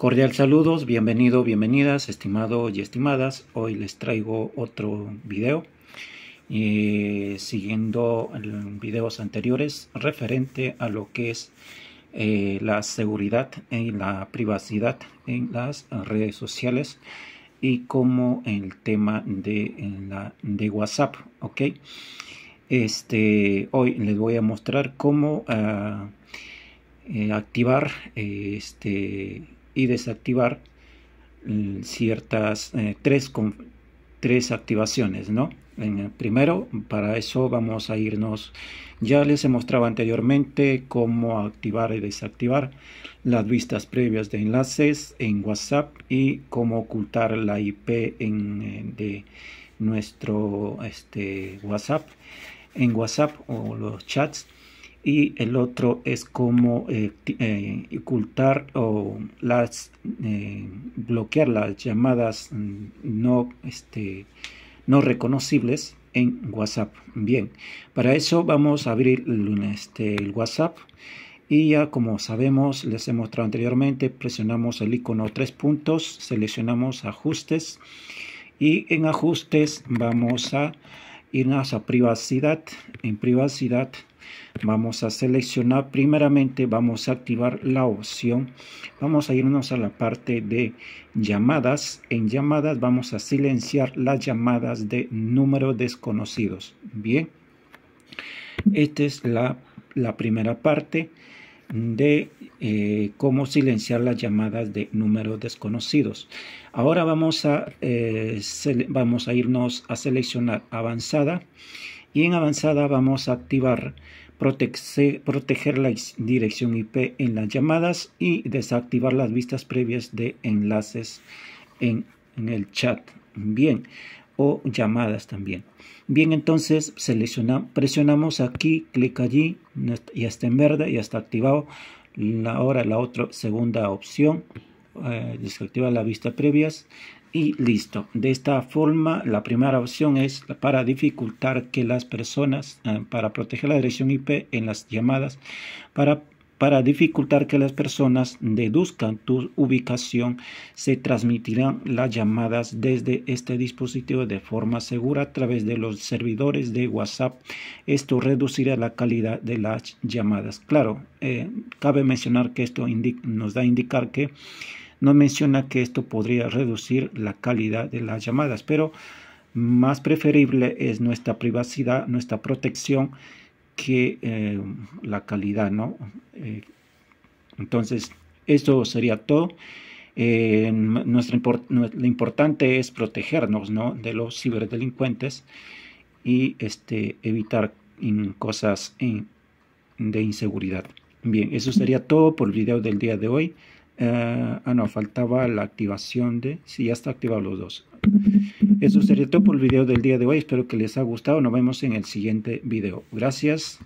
Cordial saludos, bienvenido, bienvenidas, estimados y estimadas. Hoy les traigo otro video eh, siguiendo videos anteriores referente a lo que es eh, la seguridad y la privacidad en las redes sociales y como el tema de, la, de WhatsApp, ¿ok? Este, hoy les voy a mostrar cómo ah, eh, activar este y desactivar mm, ciertas eh, tres, con, tres activaciones, ¿no? En, primero, para eso vamos a irnos, ya les he mostrado anteriormente cómo activar y desactivar las vistas previas de enlaces en WhatsApp y cómo ocultar la IP en, eh, de nuestro este, WhatsApp, en WhatsApp o los chats y el otro es cómo eh, eh, ocultar o las eh, bloquear las llamadas no este no reconocibles en WhatsApp. Bien, para eso vamos a abrir el, este, el WhatsApp y ya como sabemos les he mostrado anteriormente presionamos el icono tres puntos seleccionamos ajustes y en ajustes vamos a irnos a privacidad. En privacidad vamos a seleccionar primeramente, vamos a activar la opción. Vamos a irnos a la parte de llamadas. En llamadas vamos a silenciar las llamadas de números desconocidos. Bien, esta es la, la primera parte de eh, cómo silenciar las llamadas de números desconocidos. Ahora vamos a, eh, vamos a irnos a seleccionar avanzada y en avanzada vamos a activar proteger la dirección IP en las llamadas y desactivar las vistas previas de enlaces en, en el chat. Bien, llamadas también. Bien, entonces seleccionamos, presionamos aquí, clic allí, ya está en verde, y está activado. Ahora la otra segunda opción, eh, desactiva la vista previas y listo. De esta forma, la primera opción es para dificultar que las personas, eh, para proteger la dirección IP en las llamadas, para para dificultar que las personas deduzcan tu ubicación, se transmitirán las llamadas desde este dispositivo de forma segura a través de los servidores de WhatsApp. Esto reducirá la calidad de las llamadas. Claro, eh, cabe mencionar que esto nos da a indicar que no menciona que esto podría reducir la calidad de las llamadas, pero más preferible es nuestra privacidad, nuestra protección eh, la calidad, ¿no? Eh, entonces, eso sería todo. Eh, lo importante es protegernos ¿no? de los ciberdelincuentes y este, evitar cosas de inseguridad. Bien, eso sería todo por el video del día de hoy. Ah, ah, no, faltaba la activación de... Sí, ya está activado los dos. Eso sería todo por el video del día de hoy. Espero que les haya gustado. Nos vemos en el siguiente video. Gracias.